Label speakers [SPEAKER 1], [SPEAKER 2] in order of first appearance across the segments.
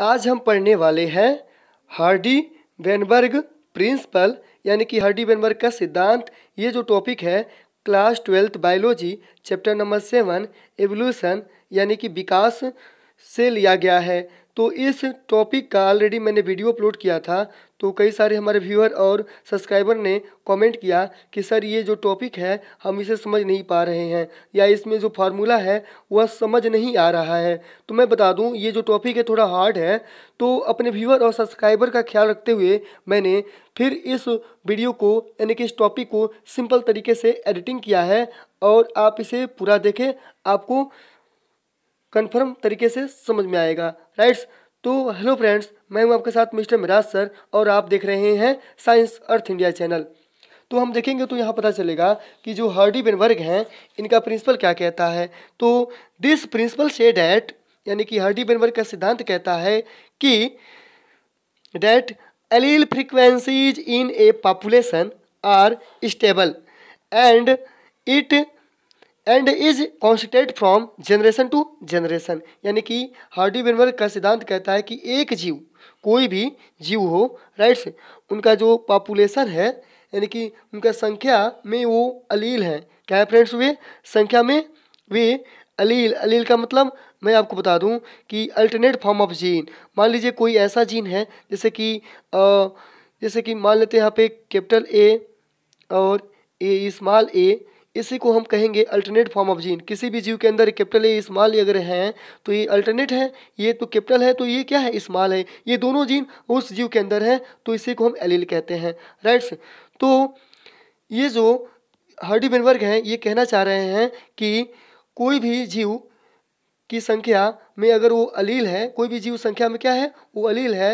[SPEAKER 1] आज हम पढ़ने वाले हैं हार्डी वेनबर्ग प्रिंसिपल यानी कि हार्डी वेनबर्ग का सिद्धांत ये जो टॉपिक है class twelfth biology chapter number seven evolution यानी कि विकास से लिया गया है तो इस टॉपिक का ऑलरेडी मैंने वीडियो अपलोड किया था तो कई सारे हमारे व्यूअर और सब्सक्राइबर ने कमेंट किया कि सर ये जो टॉपिक है हम इसे समझ नहीं पा रहे हैं या इसमें जो फार्मूला है वह समझ नहीं आ रहा है तो मैं बता दूं ये जो टॉपिक है थोड़ा हार्ड है तो अपने व्यूअर और सब्सक्राइबर का ख्याल रखते हुए मैंने फिर इस वीडियो को यानी कि इस टॉपिक को सिंपल तरीके से एडिटिंग किया है और आप इसे पूरा देखें आपको कन्फर्म तरीके से समझ में आएगा राइट्स तो हेलो फ्रेंड्स मैं हूं आपके साथ मिस्टर मिराज सर और आप देख रहे हैं साइंस अर्थ इंडिया चैनल तो हम देखेंगे तो यहाँ पता चलेगा कि जो हार्डी बेनवर्ग हैं इनका प्रिंसिपल क्या कहता है तो दिस प्रिंसिपल से डैट यानी कि हार्डी बेनवर्ग का सिद्धांत कहता है कि that allele frequencies in a population are stable and it and is constant from generation to generation यानी कि हार्डी वेनवर का सिद्धांत कहता है कि एक जीव कोई भी जीव हो राइट्स उनका जो पॉपुलेशन है यानी कि उनका संख्या में वो अलील है क्या है फ्रेंड्स वे संख्या में वे अलील अलील का मतलब मैं आपको बता दूं कि अल्टरनेट फॉर्म ऑफ जीन मान लीजिए कोई ऐसा जीन है जैसे कि जैसे कि मान लेते हैं यहाँ पे कैपिटल ए और ए स्मॉल ए इसी को हम कहेंगे अल्टरनेट फॉर्म ऑफ जीन किसी भी जीव के अंदर कैपिटल या स्मॉल अगर है तो ये अल्टरनेट है ये तो कैपिटल है तो ये क्या है स्मॉल है ये दोनों जीन उस जीव के अंदर है तो इसी को हम एलील कहते हैं राइट्स तो ये जो हर्डी बेनवर्ग हैं ये कहना चाह रहे हैं कि कोई भी जीव की संख्या में अगर वो अलील है कोई भी जीव संख्या में क्या है वो अलील है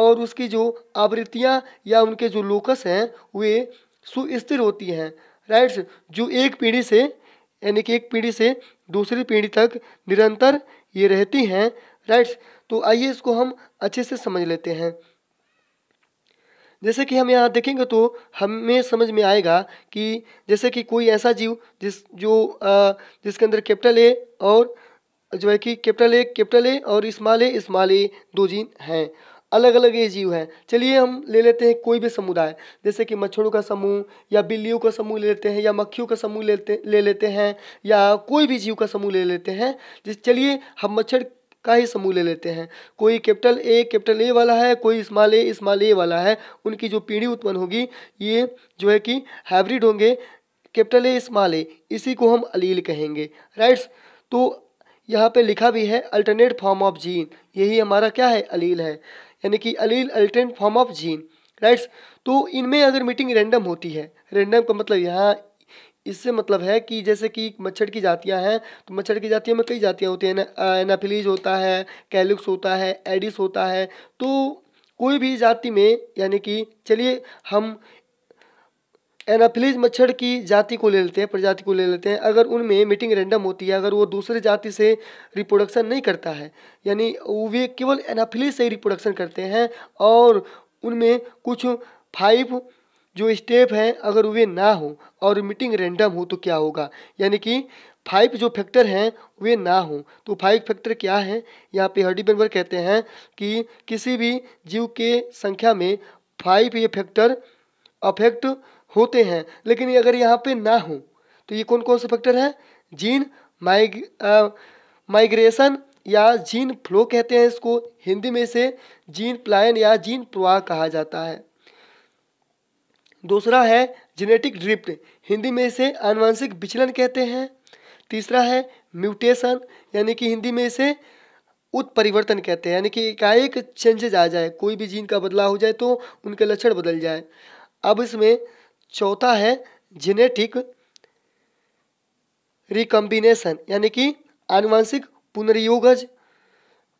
[SPEAKER 1] और उसकी जो आवृत्तियाँ या उनके जो लोकस हैं वे सुस्थिर होती हैं राइट्स जो एक पीढ़ी से यानी कि एक पीढ़ी से दूसरी पीढ़ी तक निरंतर ये रहती हैं राइट्स तो आइए इसको हम अच्छे से समझ लेते हैं जैसे कि हम यहाँ देखेंगे तो हमें समझ में आएगा कि जैसे कि कोई ऐसा जीव जिस जो जिसके अंदर कैपिटल ए और जो है कि कैपिटल ए कैपिटल ए और इस्माल ए इस्माल ए दो जीन हैं अलग अलग ये जीव हैं चलिए हम ले लेते हैं कोई भी समुदाय जैसे कि मच्छरों का समूह या बिल्लियों का समूह ले लेते हैं या मक्खियों का समूह लेते ले लेते हैं या कोई भी जीव का समूह ले लेते हैं जिस चलिए हम मच्छर का ही समूह ले लेते हैं कोई कैपिटल ए कैपिटल ए वाला है कोई इस्माल ए इस्माल ए वाला है उनकी जो पीढ़ी उत्पन्न होगी ये जो है कि हाइब्रिड होंगे कैपिटल ए इस्माल ए इसी को हम अलील कहेंगे राइट्स तो यहाँ पे लिखा भी है अल्टरनेट फॉर्म ऑफ जीन यही हमारा क्या है अलील है यानी कि allele alternate form of gene rights तो इनमें अगर मीटिंग रेंडम होती है रैंडम का मतलब यहाँ इससे मतलब है कि जैसे कि मच्छर की जातियाँ हैं तो मच्छर की जातियों में कई जातियाँ होती हैं एनाफिलीज होता है कैलुक्स होता है एडिस होता है तो कोई भी जाति में यानी कि चलिए हम एनाफिलीज मच्छर की जाति को ले लेते हैं प्रजाति को ले लेते हैं अगर उनमें मीटिंग रैंडम होती है अगर वो दूसरे जाति से रिप्रोडक्शन नहीं करता है यानी वे केवल एनाफिलीज से ही रिप्रोडक्शन करते हैं और उनमें कुछ फाइव जो स्टेप हैं अगर वे ना हो और मीटिंग रैंडम हो तो क्या होगा यानी कि फाइव जो फैक्टर हैं वे ना हों तो फाइव फैक्टर क्या हैं यहाँ पे हर्डी बनवर कहते हैं कि किसी भी जीव के संख्या में फाइव ये फैक्टर अफेक्ट होते हैं लेकिन ये अगर यहाँ पे ना हो तो ये कौन कौन से फैक्टर हैं जीन माइग माइग्रेशन या जीन फ्लो कहते हैं इसको हिंदी में से जीन प्लायन या जीन प्रवाह कहा जाता है दूसरा है जेनेटिक ड्रिप्ट हिंदी में इसे आनुवंशिक विचलन कहते हैं तीसरा है म्यूटेशन यानी कि हिंदी में इसे उत्परिवर्तन कहते हैं यानी कि एकाएक चेंजेज आ जाए कोई भी जीन का बदलाव हो जाए तो उनके लक्षण बदल जाए अब इसमें चौथा है जेनेटिक रिकम्बिनेशन यानी कि आनुवंशिक पुनर्योगज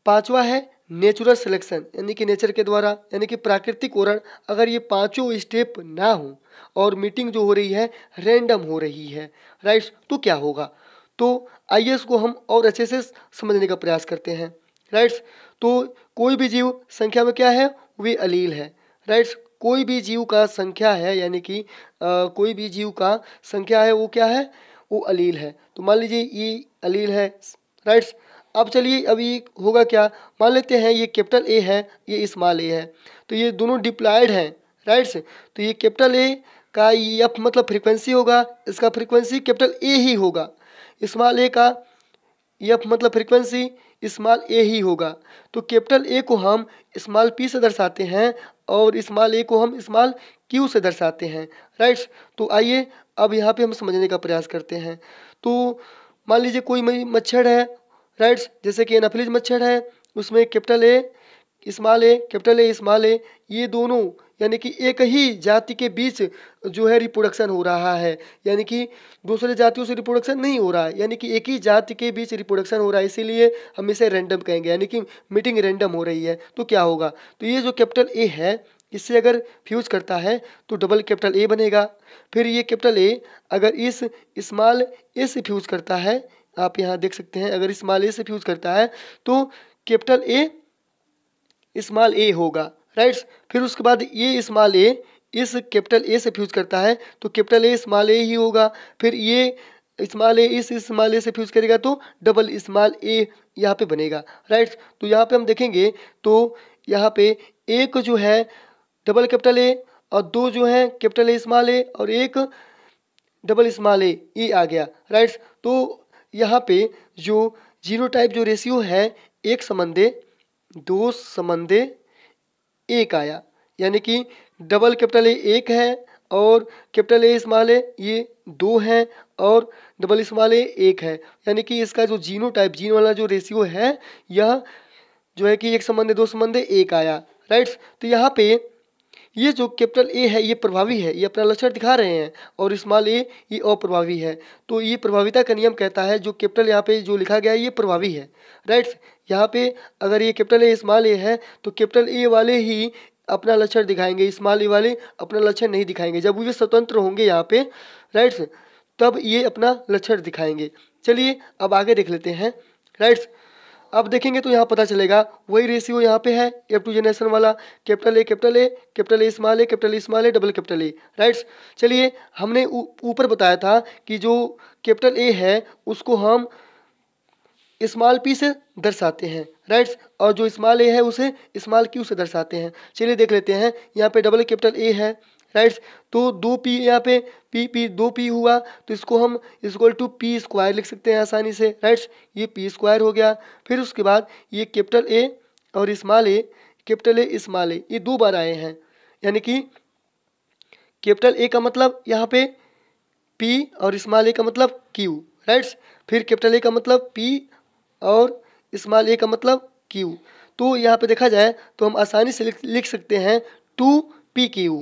[SPEAKER 1] पांचवा है नेचुरल सिलेक्शन यानी कि नेचर के द्वारा यानी कि प्राकृतिक ओरण अगर ये पांचों स्टेप ना हो और मीटिंग जो हो रही है रैंडम हो रही है राइट तो क्या होगा तो आई को हम और अच्छे से समझने का प्रयास करते हैं राइट्स तो कोई भी जीव संख्या में क्या है वे अलील है राइट्स कोई भी जीव का संख्या है यानी कि कोई भी जीव का संख्या है वो क्या है वो अलील है तो मान लीजिए ये अलील है राइट्स अब चलिए अभी होगा क्या मान लेते हैं ये कैपिटल ए है ये स्मॉल ए है तो ये दोनों डिप्लाइड हैं राइट्स तो ये कैपिटल ए का यफ मतलब फ्रीक्वेंसी होगा इसका फ्रीक्वेंसी कैपिटल ए ही होगा स्मॉल ए का यफ मतलब फ्रीक्वेंसी इस्माल ए ही होगा तो कैपिटल ए को हम इस्माल पी से दर्शाते हैं और इस्माल ए को हम इस्माल क्यू से दर्शाते हैं राइट्स तो आइए अब यहाँ पे हम समझने का प्रयास करते हैं तो मान लीजिए कोई मच्छर है राइट्स जैसे कि एनाफिलिज मच्छर है उसमें capital A small A capital A small A ये दोनों यानी कि एक ही जाति के बीच जो है रिप्रोडक्शन हो रहा है यानी कि दूसरे जातियों से रिप्रोडक्शन नहीं हो रहा है यानी कि एक ही जाति के बीच रिप्रोडक्शन हो रहा है इसीलिए हम इसे रैंडम कहेंगे यानी कि मीटिंग रैंडम हो रही है तो क्या होगा तो ये जो कैपिटल ए है इससे अगर फ्यूज करता है तो डबल कैपिटल ए बनेगा फिर ये कैपिटल ए अगर इस स्मॉल ए से फ्यूज करता है आप यहाँ देख सकते हैं अगर इस्माल ए से फ्यूज करता है तो कैपिटल ए इस्माल ए होगा राइट्स फिर उसके बाद ये स्मॉल ए इस कैपिटल ए से फ्यूज करता है तो कैपिटल ए स्मॉल ए ही होगा फिर ये स्मॉल ए इस स्मॉल ए से फ्यूज करेगा तो डबल स्मॉल ए यहाँ पे बनेगा राइट्स तो यहाँ पे हम देखेंगे तो यहाँ पे एक जो है डबल कैपिटल ए और दो जो है कैपिटल ए स्मॉल ए और एक डबल स्मॉल ए ये आ गया राइट्स तो यहाँ पे जो जीरो टाइप जो रेशियो है एक समंदे दो समंदे एक आया यानी कि डबल कैपिटल ए एक है और कैपिटल ए इस्माल ए ये दो हैं और डबल इस्माल ए एक है यानी कि इसका जो जीनो टाइप जीन वाला जो रेशियो है यह जो है कि एक संबंध दो संबंध एक आया राइट तो यहाँ पे ये जो कैपिटल ए है ये प्रभावी है ये अपना लक्षण दिखा रहे हैं और इस्माल ए ये अप्रभावी है तो ये प्रभाविता का नियम कहता है जो कैपिटल यहाँ पे जो लिखा गया है ये प्रभावी है राइट्स यहाँ पे अगर ये कैपिटल ए स्मॉल ए है तो कैपिटल ए वाले ही अपना लक्षण दिखाएंगे स्मॉल ए वाले अपना लक्षण नहीं दिखाएंगे जब वे स्वतंत्र होंगे यहाँ पे राइट्स तब ये अपना लक्षण दिखाएंगे चलिए अब आगे देख लेते हैं राइट्स अब देखेंगे तो यहाँ पता चलेगा वही रेशियो यहाँ पे है एफ टू जनरेशन वाला capital A capital A capital A small A capital A small A double capital A rights चलिए हमने ऊपर बताया था कि जो कैपिटल ए है उसको हम इस्माल पी से दर्शाते हैं राइट और जो इस्माल ए है उसे इस्माल क्यू से दर्शाते हैं चलिए देख लेते हैं यहाँ पे डबल कैपिटल ए है राइट तो दो पी यहाँ पे पी पी दो पी हुआ तो इसको हम इसको टू पी स्क्वायर लिख सकते हैं आसानी से राइट ये पी स्क्वायर हो गया फिर उसके बाद ये कैपिटल ए और small A capital A small A ये दो बार आए हैं यानी कि कैपिटल ए का मतलब यहाँ पे पी और इस्माल ए का मतलब क्यू राइट्स फिर कैपिटल ए का मतलब पी और इस्माल ए का मतलब क्यू तो यहाँ पे देखा जाए तो हम आसानी से लिख, लिख सकते हैं two P Q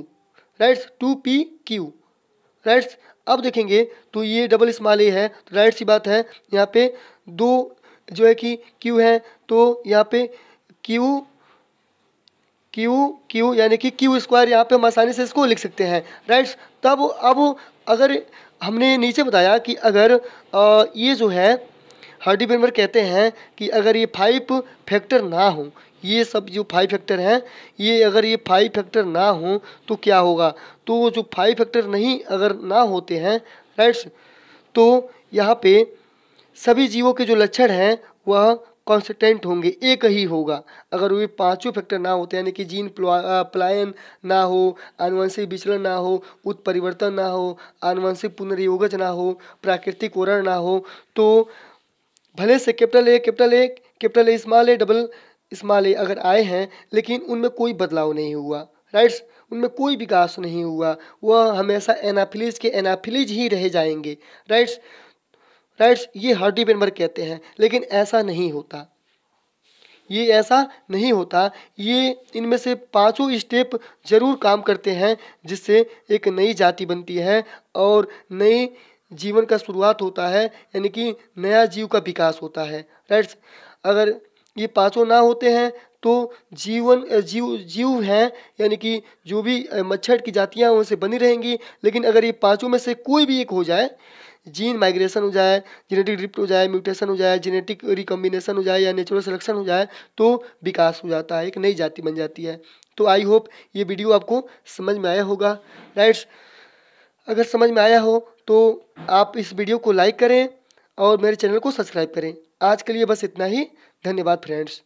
[SPEAKER 1] rights two P Q rights अब देखेंगे तो ये डबल इस्माल ए है तो राइट सी बात है यहाँ पे दो जो है कि क्यू है तो यहाँ पे क्यू क्यू क्यू यानी कि क्यू स्क्वायर यहाँ पे हम आसानी से इसको लिख सकते हैं राइट्स तब अब अगर हमने नीचे बताया कि अगर आ, ये जो है हार्डी बेनबर कहते हैं कि अगर ये फाइव फैक्टर ना हो ये सब जो फाइव फैक्टर हैं ये अगर ये फाइव फैक्टर ना हो तो क्या होगा तो वो जो फाइव फैक्टर नहीं अगर ना होते हैं राइट्स तो यहाँ पे सभी जीवों के जो लक्षण हैं वह कॉन्स्टेंट होंगे एक ही होगा अगर वे पांचों फैक्टर ना होते यानी कि जीन पलायन ना हो आनुवंशिक विचलन ना हो उत्परिवर्तन ना हो आनुवंशिक पुनर्योगज ना हो प्राकृतिक वरण ना हो तो भले से capital A capital A capital A small A double small A अगर आए हैं लेकिन उनमें कोई बदलाव नहीं हुआ राइट्स उनमें कोई विकास नहीं हुआ वह हमेशा एनाफिलीज के एनाफिलीज ही रह जाएंगे राइट्स राइट्स ये हार्डी मेम्बर कहते हैं लेकिन ऐसा नहीं होता ये ऐसा नहीं होता ये इनमें से पांचों स्टेप ज़रूर काम करते हैं जिससे एक नई जाति बनती है और नई जीवन का शुरुआत होता है यानी कि नया जीव का विकास होता है राइट अगर ये पाँचों ना होते हैं तो जीवन जीव जीव हैं यानी कि जो भी मच्छर की जातियाँ उनसे बनी रहेंगी लेकिन अगर ये पाँचों में से कोई भी एक हो जाए जीन माइग्रेशन हो जाए जेनेटिक ड्रिप्ट हो जाए म्यूटेशन हो जाए जेनेटिक रिकम्बिनेशन हो जाए या नेचुरल सिलेक्शन हो जाए तो विकास हो जाता है एक नई जाति बन जाती है तो आई होप ये वीडियो आपको समझ में आया होगा राइट्स अगर समझ में आया हो तो आप इस वीडियो को लाइक करें और मेरे चैनल को सब्सक्राइब करें आज के लिए बस इतना ही धन्यवाद फ्रेंड्स